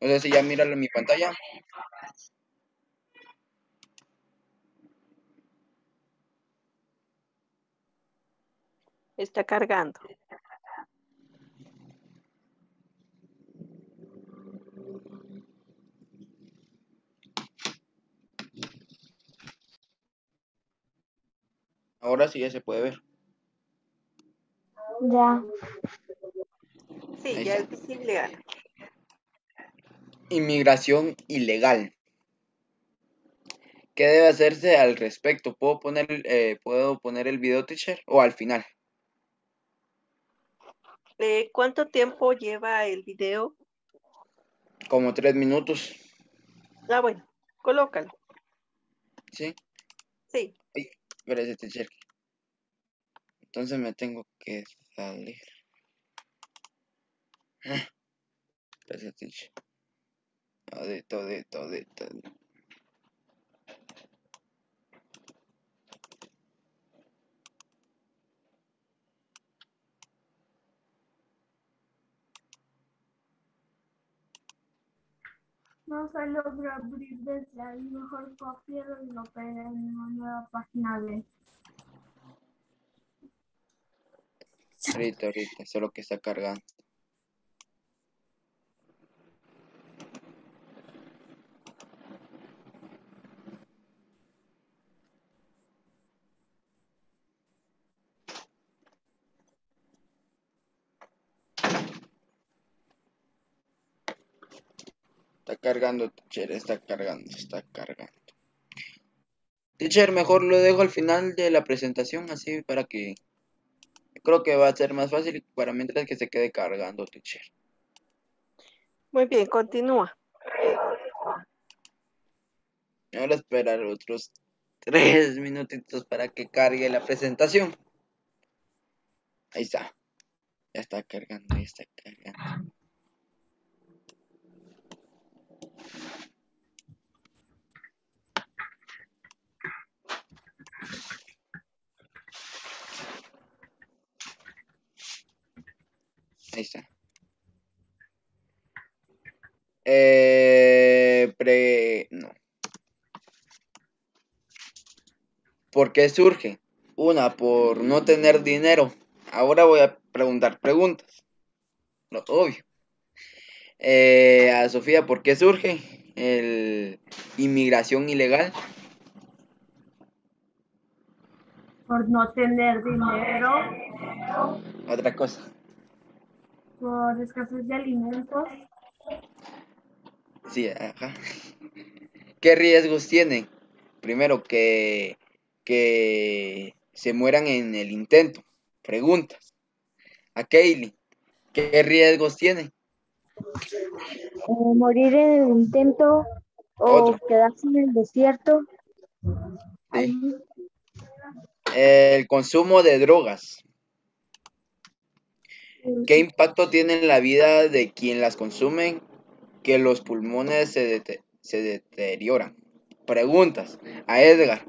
No sé si ya míralo en mi pantalla. Está cargando. Ahora sí ya se puede ver. Ya. Sí, ya es visible. Inmigración ilegal. ¿Qué debe hacerse al respecto? ¿Puedo poner, eh, ¿puedo poner el video, teacher? ¿O al final? Eh, ¿Cuánto tiempo lleva el video? Como tres minutos. Ah, bueno, colócalo. ¿Sí? Sí. Ay, teacher. Entonces me tengo que salir. Gracias, ah, teacher. No se logra abrir desde ahí, mejor copiarlo y lo pegué en una nueva página de. Ahorita, ahorita, solo que está cargando. Está cargando, teacher, está cargando, está cargando. Teacher, mejor lo dejo al final de la presentación, así para que... Creo que va a ser más fácil para mientras que se quede cargando, teacher. Muy bien, continúa. Ahora esperar otros tres minutitos para que cargue la presentación. Ahí está. Ya está cargando, ya está cargando. Ahí eh, pre... No. ¿Por qué surge? Una, por no tener dinero. Ahora voy a preguntar preguntas. Lo obvio. Eh, a Sofía, ¿por qué surge el inmigración ilegal? Por no tener dinero. Otra cosa por escasez de alimentos. Sí, ajá. ¿Qué riesgos tienen? Primero, que, que se mueran en el intento. Preguntas. A Kaylee, ¿qué riesgos tiene? Eh, morir en el intento o quedarse en el desierto. El consumo de drogas. ¿Qué impacto tiene en la vida de quien las consume que los pulmones se, deterioran? Preguntas a Edgar.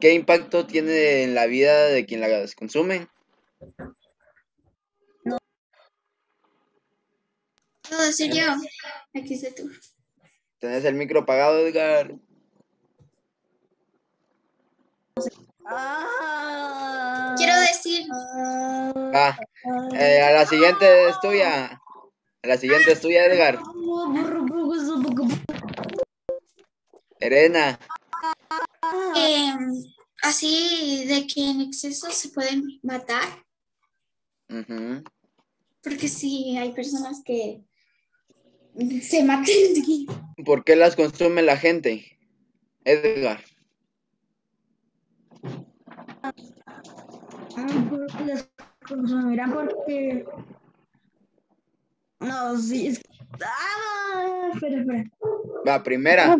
¿Qué impacto tiene en la vida de quien las consume? No. No, yo. Aquí está tú. ¿Tenés el micro apagado, Edgar? Quiero ah. decir. Ah, ah. Eh, a la siguiente es tuya. A la siguiente es tuya, Edgar. Elena. Em, así de que en exceso se pueden matar. Porque si hay personas que se matan. ¿Por qué las consume la gente, Edgar? Ah, porque. La ah, primera.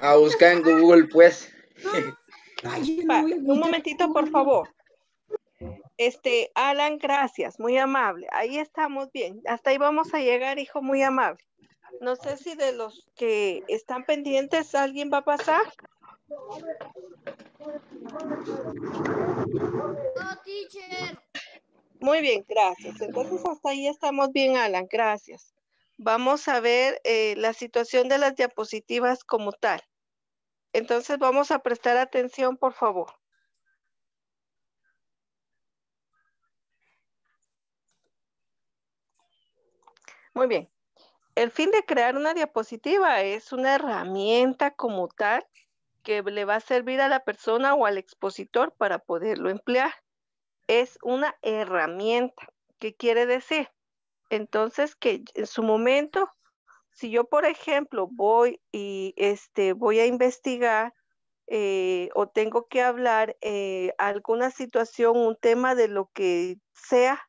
Ah, a buscar en Google, pues. un momentito, por favor. Este, Alan, gracias, muy amable. Ahí estamos bien. Hasta ahí vamos a llegar, hijo, muy amable. No sé si de los que están pendientes alguien va a pasar. No, Muy bien, gracias. Entonces hasta ahí estamos bien, Alan. Gracias. Vamos a ver eh, la situación de las diapositivas como tal. Entonces vamos a prestar atención, por favor. Muy bien. El fin de crear una diapositiva es una herramienta como tal que le va a servir a la persona o al expositor para poderlo emplear. Es una herramienta. ¿Qué quiere decir? Entonces, que en su momento, si yo, por ejemplo, voy y este, voy a investigar eh, o tengo que hablar eh, alguna situación, un tema de lo que sea,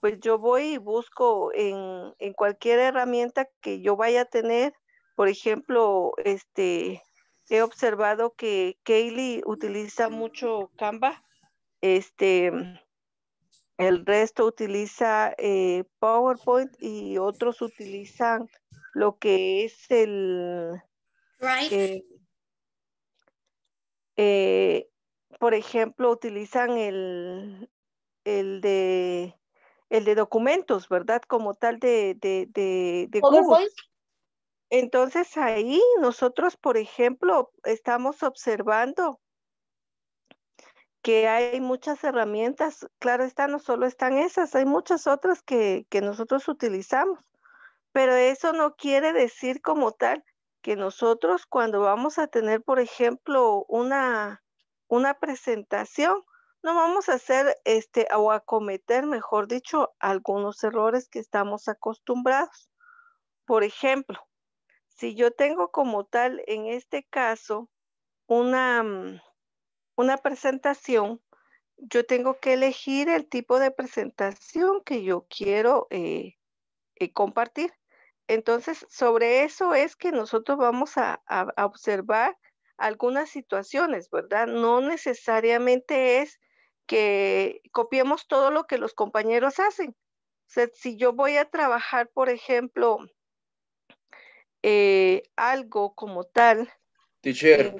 pues yo voy y busco en, en cualquier herramienta que yo vaya a tener, por ejemplo, este, he observado que Kaylee utiliza mucho Canva. Este, el resto utiliza eh, PowerPoint y otros utilizan lo que es el... Eh, eh, por ejemplo, utilizan el, el, de, el de documentos, ¿verdad? Como tal de, de, PowerPoint. Entonces ahí nosotros, por ejemplo, estamos observando que hay muchas herramientas, claro está, no solo están esas, hay muchas otras que, nosotros utilizamos, pero eso no quiere decir como tal que nosotros cuando vamos a tener, por ejemplo, una, una presentación, no vamos a hacer este o a cometer, mejor dicho, algunos errores que estamos acostumbrados. Por ejemplo, si yo tengo como tal, en este caso, una, mm, una presentación, yo tengo que elegir el tipo de presentación que yo quiero eh, eh, compartir. Entonces, sobre eso es que nosotros vamos a, a, observar algunas situaciones, ¿verdad? No necesariamente es que copiemos todo lo que los compañeros hacen. O sea, si yo voy a trabajar, por ejemplo, eh, algo como tal. Teacher,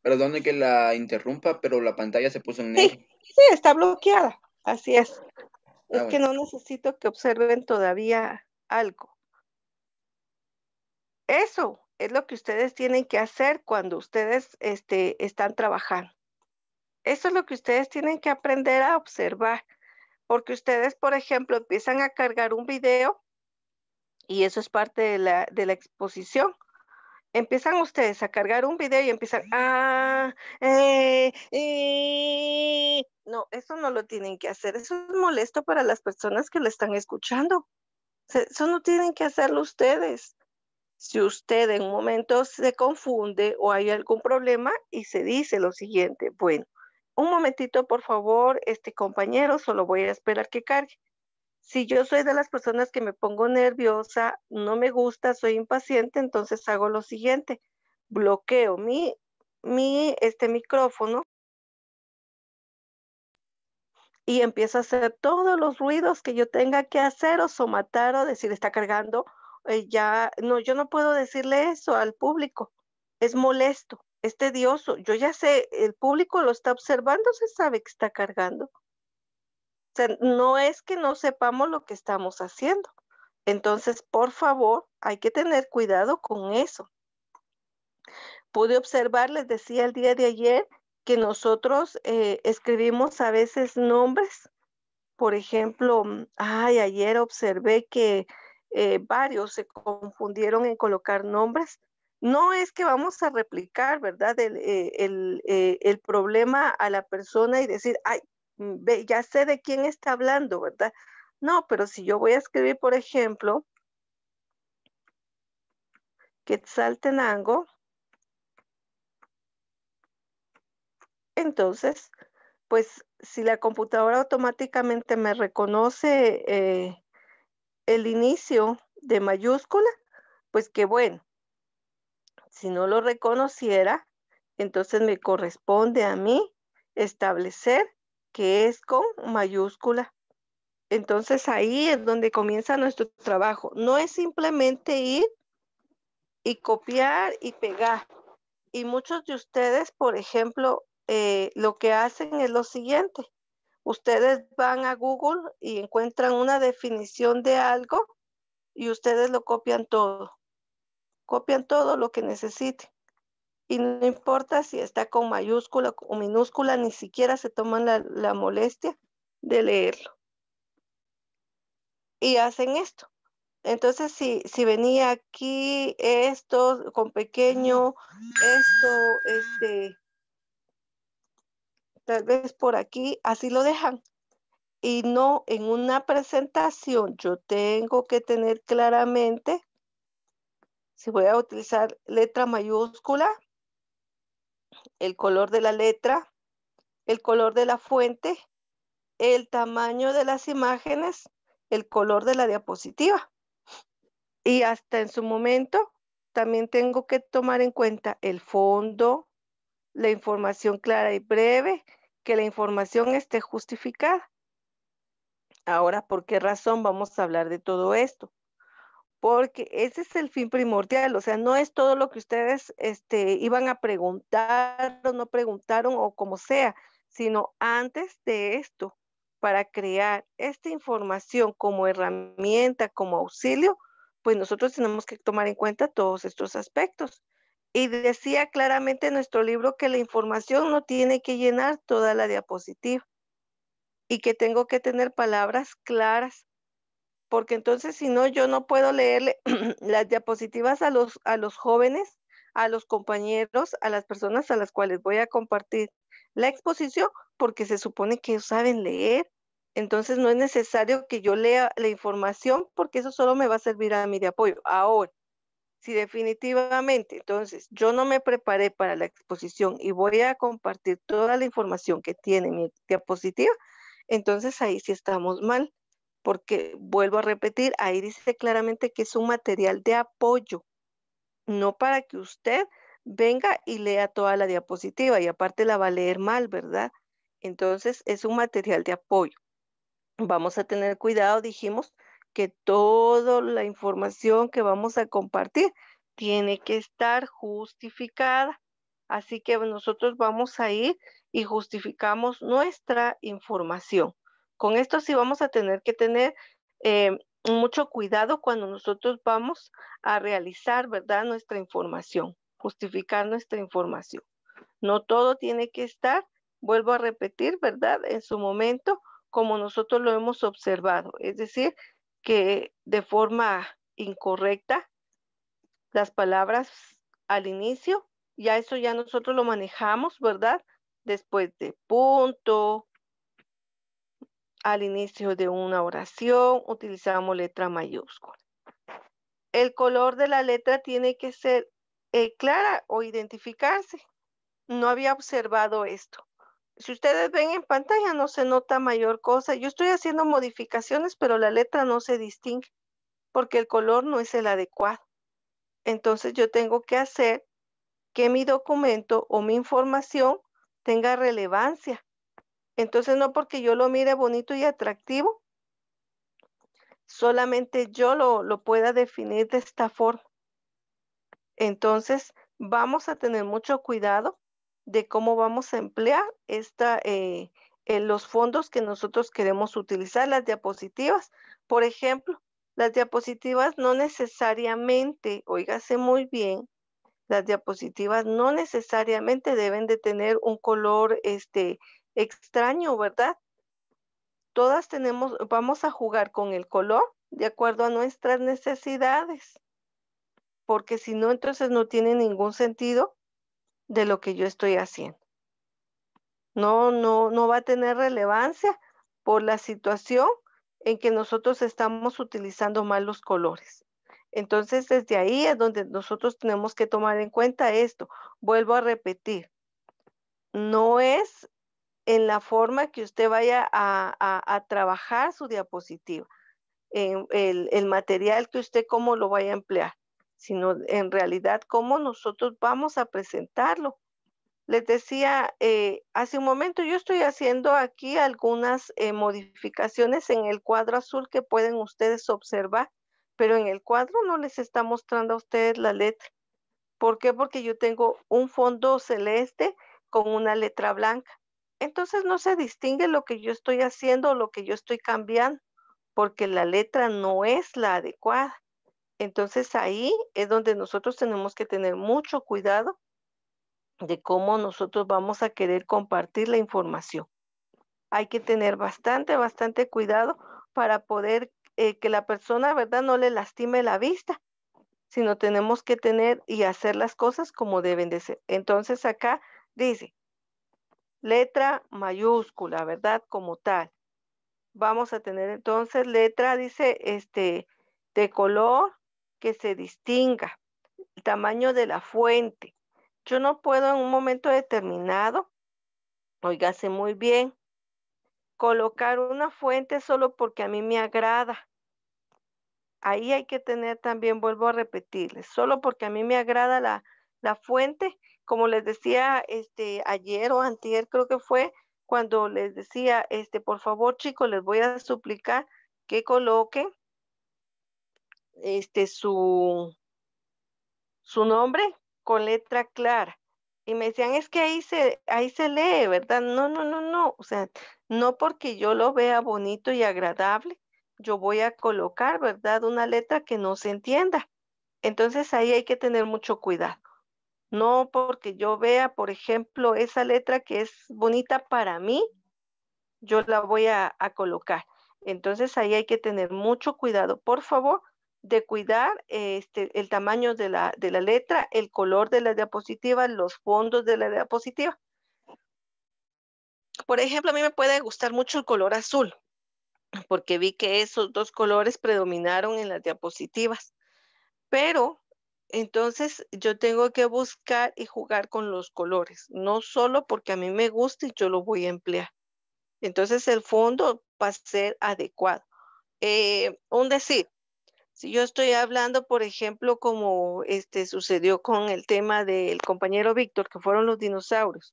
perdone que la interrumpa, pero la pantalla se puso en negro. Sí, sí está bloqueada, así es. Ah, es que no necesito que observen todavía algo. Eso es lo que ustedes tienen que hacer cuando ustedes este, están trabajando. Eso es lo que ustedes tienen que aprender a observar, porque ustedes, por ejemplo, empiezan a cargar un video y eso es parte de la, exposición. Empiezan ustedes a cargar un video y empiezan, ah, eh, eh". no, eso no lo tienen que hacer, eso es molesto para las personas que lo están escuchando. Eso no tienen que hacerlo ustedes. Si usted en un momento se confunde o hay algún problema y se dice lo siguiente, bueno, un momentito, por favor, este compañero, solo voy a esperar que cargue. Si yo soy de las personas que me pongo nerviosa, no me gusta, soy impaciente, entonces hago lo siguiente, bloqueo mi, mi este micrófono y empiezo a hacer todos los ruidos que yo tenga que hacer o somatar o decir está cargando, eh, ya no, yo no puedo decirle eso al público, es molesto, es tedioso, yo ya sé, el público lo está observando, se sabe que está cargando. O sea, no es que no sepamos lo que estamos haciendo. Entonces, por favor, hay que tener cuidado con eso. Pude observar, les decía el día de ayer, que nosotros eh, escribimos a veces nombres. Por ejemplo, mm, ay, ayer observé que eh, varios se confundieron en colocar nombres. No es que vamos a replicar, ¿verdad? el, eh, problema a la persona y decir, ay, Mm, ya sé de quién está hablando, ¿verdad? No, pero si yo voy a escribir, por ejemplo, que Quetzaltenango, entonces, pues si la computadora automáticamente me reconoce eh, el inicio de mayúscula, pues que bueno. Si no lo reconociera, entonces me corresponde a mí establecer que es con mayúscula. Entonces ahí es donde comienza nuestro trabajo. No es simplemente ir y copiar y pegar. Y muchos de ustedes, por ejemplo, eh, lo que hacen es lo siguiente. Ustedes van a Google y encuentran una definición de algo y ustedes lo copian todo. Copian todo lo que necesiten y no importa si está con mayúscula o minúscula, ni siquiera se toman la, molestia de leerlo. Y hacen esto. Entonces, si, si venía aquí esto con pequeño, esto, este, tal vez por aquí, así lo dejan. Y no en una presentación, yo tengo que tener claramente, si voy a utilizar letra mayúscula, el color de la letra, el color de la fuente, el tamaño de las imágenes, el color de la diapositiva. Y hasta en su momento también tengo que tomar en cuenta el fondo, la información clara y breve, que la información esté justificada. Ahora, ¿por qué razón vamos a hablar de todo esto? porque ese es el fin primordial, o sea, no es todo lo que ustedes este, iban a preguntar o no preguntaron o como sea, sino antes de esto, para crear esta información como herramienta, como auxilio, pues nosotros tenemos que tomar en cuenta todos estos aspectos. Y decía claramente en nuestro libro que la información no tiene que llenar toda la diapositiva y que tengo que tener palabras claras porque entonces si no, yo no puedo leerle las diapositivas a los, a los jóvenes, a los compañeros, a las personas a las cuales voy a compartir la exposición, porque se supone que ellos saben leer. Entonces no es necesario que yo lea la información porque eso solo me va a servir a mí de apoyo. Ahora, si definitivamente, entonces yo no me preparé para la exposición y voy a compartir toda la información que tiene mi diapositiva, entonces ahí sí estamos mal porque vuelvo a repetir, ahí dice claramente que es un material de apoyo, no para que usted venga y lea toda la diapositiva y aparte la va a leer mal, ¿verdad? Entonces es un material de apoyo. Vamos a tener cuidado, dijimos, que toda la información que vamos a compartir tiene que estar justificada. Así que nosotros vamos a ir y justificamos nuestra información. Con esto sí vamos a tener que tener eh, mucho cuidado cuando nosotros vamos a realizar, ¿verdad? Nuestra información, justificar nuestra información. No todo tiene que estar, vuelvo a repetir, ¿verdad? En su momento, como nosotros lo hemos observado. Es decir, que de forma incorrecta, las palabras al inicio, ya eso ya nosotros lo manejamos, ¿verdad? Después de punto, al inicio de una oración utilizamos letra mayúscula. El color de la letra tiene que ser eh, clara o identificarse. No había observado esto. Si ustedes ven en pantalla no se nota mayor cosa. Yo estoy haciendo modificaciones, pero la letra no se distingue porque el color no es el adecuado. Entonces yo tengo que hacer que mi documento o mi información tenga relevancia entonces no porque yo lo mire bonito y atractivo, solamente yo lo, pueda definir de esta forma. Entonces vamos a tener mucho cuidado de cómo vamos a emplear esta, en eh, eh, los fondos que nosotros queremos utilizar, las diapositivas. Por ejemplo, las diapositivas no necesariamente, oígase muy bien, las diapositivas no necesariamente deben de tener un color este, Extraño, ¿verdad? Todas tenemos, vamos a jugar con el color de acuerdo a nuestras necesidades, porque si no, entonces no tiene ningún sentido de lo que yo estoy haciendo. No, no, no va a tener relevancia por la situación en que nosotros estamos utilizando mal los colores. Entonces, desde ahí es donde nosotros tenemos que tomar en cuenta esto. Vuelvo a repetir, no es en la forma que usted vaya a, trabajar su diapositiva, en, el, material que usted cómo lo vaya a emplear, sino en realidad cómo nosotros vamos a presentarlo. Les decía eh, hace un momento, yo estoy haciendo aquí algunas eh, modificaciones en el cuadro azul que pueden ustedes observar, pero en el cuadro no les está mostrando a ustedes la letra. ¿Por qué? Porque yo tengo un fondo celeste con una letra blanca entonces no se distingue lo que yo estoy haciendo o lo que yo estoy cambiando, porque la letra no es la adecuada. Entonces ahí es donde nosotros tenemos que tener mucho cuidado de cómo nosotros vamos a querer compartir la información. Hay que tener bastante, bastante cuidado para poder eh, que la persona, ¿verdad?, no le lastime la vista, sino tenemos que tener y hacer las cosas como deben de ser. Entonces acá dice, letra mayúscula, ¿verdad? Como tal. Vamos a tener entonces letra, dice, este, de color que se distinga, el tamaño de la fuente. Yo no puedo en un momento determinado, oígase muy bien, colocar una fuente solo porque a mí me agrada. Ahí hay que tener también, vuelvo a repetirles, solo porque a mí me agrada la, la fuente, como les decía este, ayer o antier, creo que fue cuando les decía, este, por favor chicos, les voy a suplicar que coloquen este, su, su nombre con letra clara. Y me decían, es que ahí se, ahí se lee, ¿verdad? No, no, no, no. O sea, no porque yo lo vea bonito y agradable, yo voy a colocar, ¿verdad? Una letra que no se entienda. Entonces ahí hay que tener mucho cuidado. No porque yo vea, por ejemplo, esa letra que es bonita para mí, yo la voy a, colocar. Entonces ahí hay que tener mucho cuidado, por favor, de cuidar este, el tamaño de la, de la letra, el color de la diapositiva, los fondos de la diapositiva. Por ejemplo, a mí me puede gustar mucho el color azul, porque vi que esos dos colores predominaron en las diapositivas. Pero entonces yo tengo que buscar y jugar con los colores, no solo porque a mí me gusta y yo lo voy a emplear. Entonces el fondo va a ser adecuado. Eh, un decir, si yo estoy hablando, por ejemplo, como este sucedió con el tema del compañero Víctor, que fueron los dinosaurios.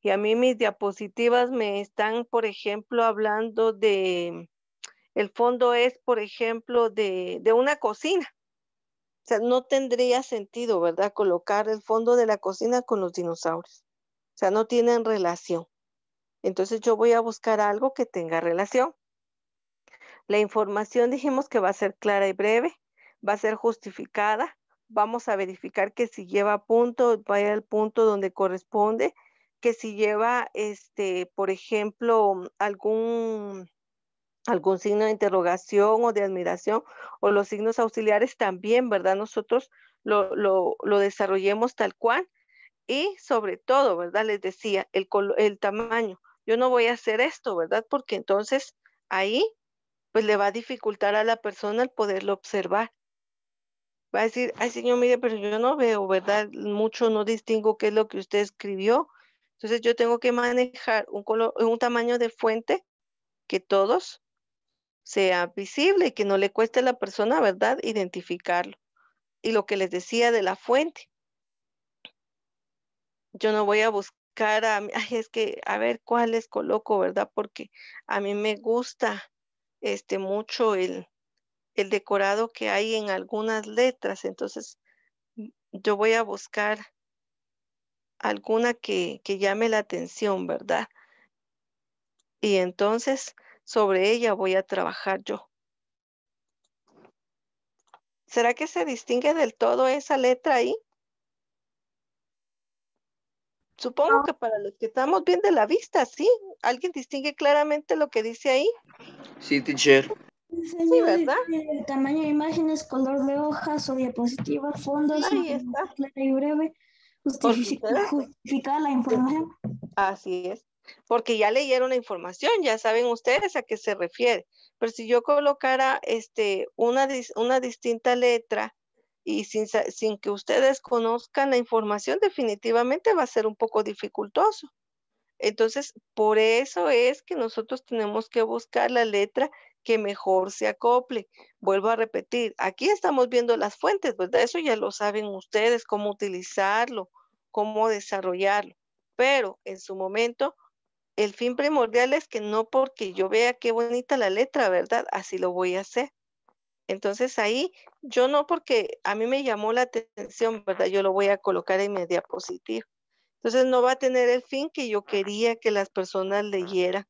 Y a mí mis diapositivas me están, por ejemplo, hablando de, el fondo es, por ejemplo, de, de una cocina o sea, no tendría sentido, ¿verdad? Colocar el fondo de la cocina con los dinosaurios. O sea, no tienen relación. Entonces yo voy a buscar algo que tenga relación. La información dijimos que va a ser clara y breve, va a ser justificada. Vamos a verificar que si lleva punto, vaya al punto donde corresponde, que si lleva, este, por ejemplo, algún algún signo de interrogación o de admiración o los signos auxiliares también, ¿verdad? Nosotros lo, desarrollemos tal cual y sobre todo, ¿verdad? Les decía, el, el tamaño. Yo no voy a hacer esto, ¿verdad? Porque entonces ahí pues le va a dificultar a la persona el poderlo observar. Va a decir, ay señor, mire, pero yo no veo, ¿verdad? Mucho no distingo qué es lo que usted escribió. Entonces yo tengo que manejar un, color, un tamaño de fuente que todos sea visible y que no le cueste a la persona, ¿verdad?, identificarlo. Y lo que les decía de la fuente. Yo no voy a buscar, a, ay, es que, a ver cuáles coloco, ¿verdad? Porque a mí me gusta este, mucho el, el decorado que hay en algunas letras. Entonces, yo voy a buscar alguna que, que llame la atención, ¿verdad? Y entonces sobre ella voy a trabajar yo. ¿Será que se distingue del todo esa letra ahí? Supongo que para los que estamos bien de la vista, ¿sí? ¿Alguien distingue claramente lo que dice ahí? Sí, teacher. Sí, ¿verdad? El tamaño de imágenes, color de hojas o diapositivas, fondos, ahí está. clara y breve, justificada la información. Así es porque ya leyeron la información, ya saben ustedes a qué se refiere. Pero si yo colocara este, una, distinta letra y sin, sin que ustedes conozcan la información, definitivamente va a ser un poco dificultoso. Entonces, por eso es que nosotros tenemos que buscar la letra que mejor se acople. Vuelvo a repetir, aquí estamos viendo las fuentes, ¿verdad? Eso ya lo saben ustedes, cómo utilizarlo, cómo desarrollarlo. Pero en su momento el fin primordial es que no porque yo vea qué bonita la letra, ¿verdad? Así lo voy a hacer. Entonces ahí yo no porque a mí me llamó la atención, ¿verdad? Yo lo voy a colocar en mi diapositiva. Entonces no va a tener el fin que yo quería que las personas leyeran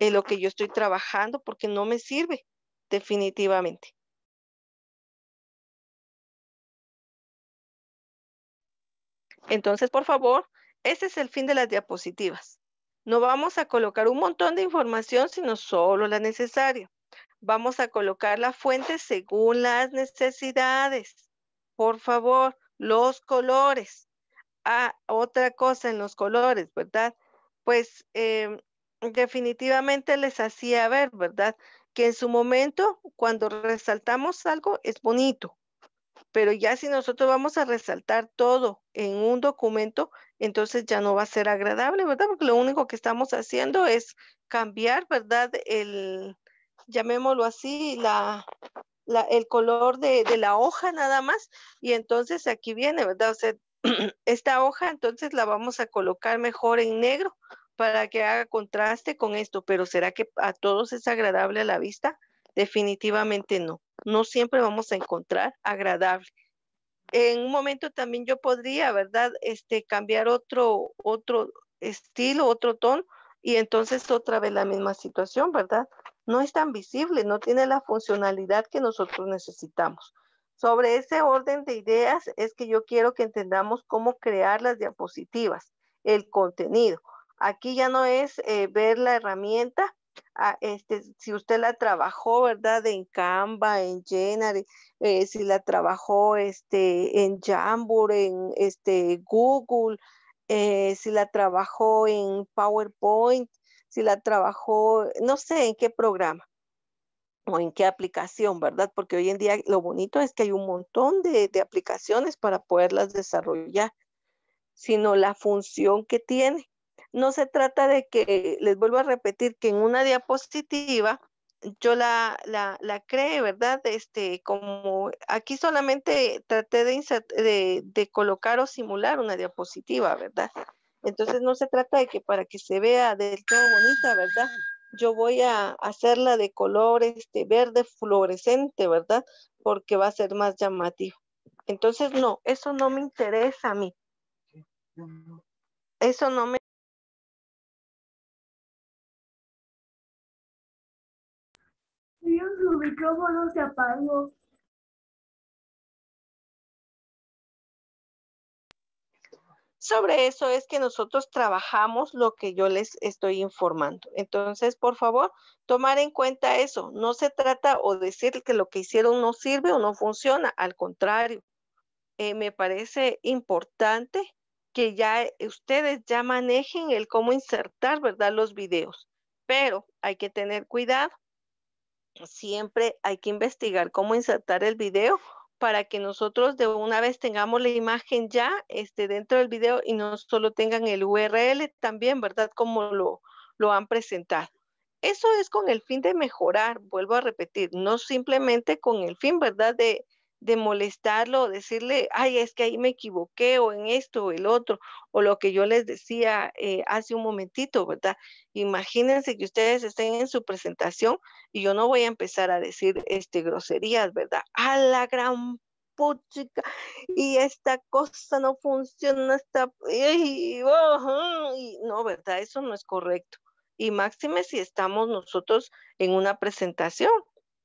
en lo que yo estoy trabajando porque no me sirve definitivamente. Entonces, por favor, ese es el fin de las diapositivas. No vamos a colocar un montón de información, sino solo la necesaria. Vamos a colocar la fuente según las necesidades. Por favor, los colores. Ah, otra cosa en los colores, ¿verdad? Pues em, definitivamente les hacía ver, ¿verdad? Que en su momento, cuando resaltamos algo, es bonito. Pero ya si nosotros vamos a resaltar todo en un documento, entonces ya no va a ser agradable, ¿verdad? Porque lo único que estamos haciendo es cambiar, ¿verdad? El, llamémoslo así, el color de, de la hoja nada más. Y entonces aquí viene, ¿verdad? O sea, esta hoja entonces la vamos a colocar mejor en negro para que haga contraste con esto, pero ¿será que a todos es agradable a la vista? Definitivamente no. No siempre vamos a encontrar agradable. En un momento también yo podría, ¿verdad? Este, cambiar otro, otro estilo, otro tono, y entonces otra vez la misma situación, ¿verdad? No es tan visible, no tiene la funcionalidad que nosotros necesitamos. Sobre ese orden de ideas es que yo quiero que entendamos cómo crear las diapositivas, el contenido. Aquí ya no es eh, ver la herramienta, este, si usted la trabajó, ¿verdad? En Canva, en Jenner, eh, si la trabajó este, en Jamboard, en este, Google, eh, si la trabajó en PowerPoint, si la trabajó, no sé en qué programa o en qué aplicación, ¿verdad? Porque hoy en día lo bonito es que hay un montón de, de aplicaciones para poderlas desarrollar, sino la función que tiene no se trata de que, les vuelvo a repetir, que en una diapositiva yo la, la, la creé, ¿verdad? Este, como aquí solamente traté de, de, de, colocar o simular una diapositiva, ¿verdad? Entonces no se trata de que para que se vea del todo bonita, ¿verdad? Yo voy a hacerla de color este, verde fluorescente, ¿verdad? Porque va a ser más llamativo. Entonces, no, eso no me interesa a mí. Eso no me... micrófono se apagó. Sobre eso es que nosotros trabajamos lo que yo les estoy informando. Entonces, por favor, tomar en cuenta eso. No se trata o decir que lo que hicieron no sirve o no funciona. Al contrario, eh, me parece importante que ya ustedes ya manejen el cómo insertar, ¿verdad? Los videos. Pero hay que tener cuidado siempre hay que investigar cómo insertar el video para que nosotros de una vez tengamos la imagen ya este, dentro del video y no solo tengan el URL también, ¿verdad? Como lo, lo han presentado. Eso es con el fin de mejorar, vuelvo a repetir, no simplemente con el fin, ¿verdad? De, de molestarlo, decirle, ay, es que ahí me equivoqué o en esto o el otro, o lo que yo les decía eh, hace un momentito, ¿verdad? Imagínense que ustedes estén en su presentación y yo no voy a empezar a decir este, groserías, ¿verdad? A la gran puchica y esta cosa no funciona, está Y, no, ¿verdad? Eso no es correcto. Y máxime si estamos nosotros en una presentación,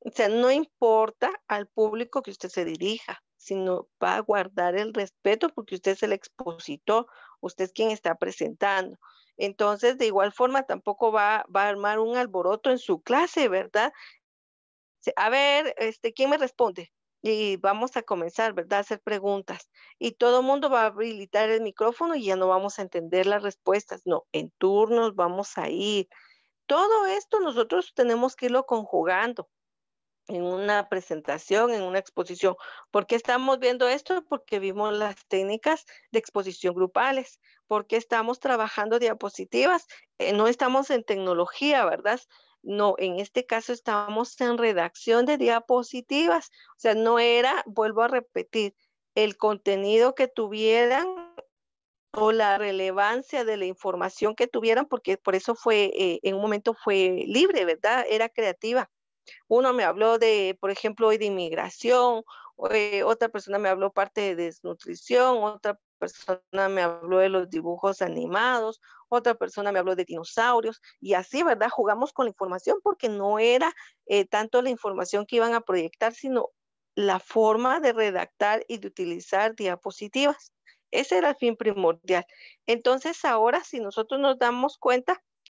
o sea, no importa al público que usted se dirija, sino va a guardar el respeto porque usted es el expositor, usted es quien está presentando. Entonces, de igual forma, tampoco va, a armar un alboroto en su clase, ¿verdad? A ver, este, ¿quién me responde? y vamos a comenzar, ¿verdad? A hacer preguntas. Y todo el mundo va a habilitar el micrófono y ya no vamos a entender las respuestas. No, en turnos vamos a ir. Todo esto nosotros tenemos que irlo conjugando en una presentación, en una exposición. ¿Por qué estamos viendo esto? Porque vimos las técnicas de exposición grupales, porque estamos trabajando diapositivas, eh, no estamos en tecnología, ¿verdad? No, en este caso estamos en redacción de diapositivas, o sea, no era, vuelvo a repetir, el contenido que tuvieran o la relevancia de la información que tuvieran, porque por eso fue, eh, en un momento fue libre, ¿verdad? Era creativa. Uno me habló de, por ejemplo, hoy de inmigración, eh, otra persona me habló parte de desnutrición, otra persona me habló de los dibujos animados, otra persona me habló de dinosaurios y así, ¿verdad? Jugamos con la información porque no era eh, tanto la información que iban a proyectar, sino la forma de redactar y de utilizar diapositivas. Ese era el fin primordial. Entonces, ahora si nosotros nos damos cuenta,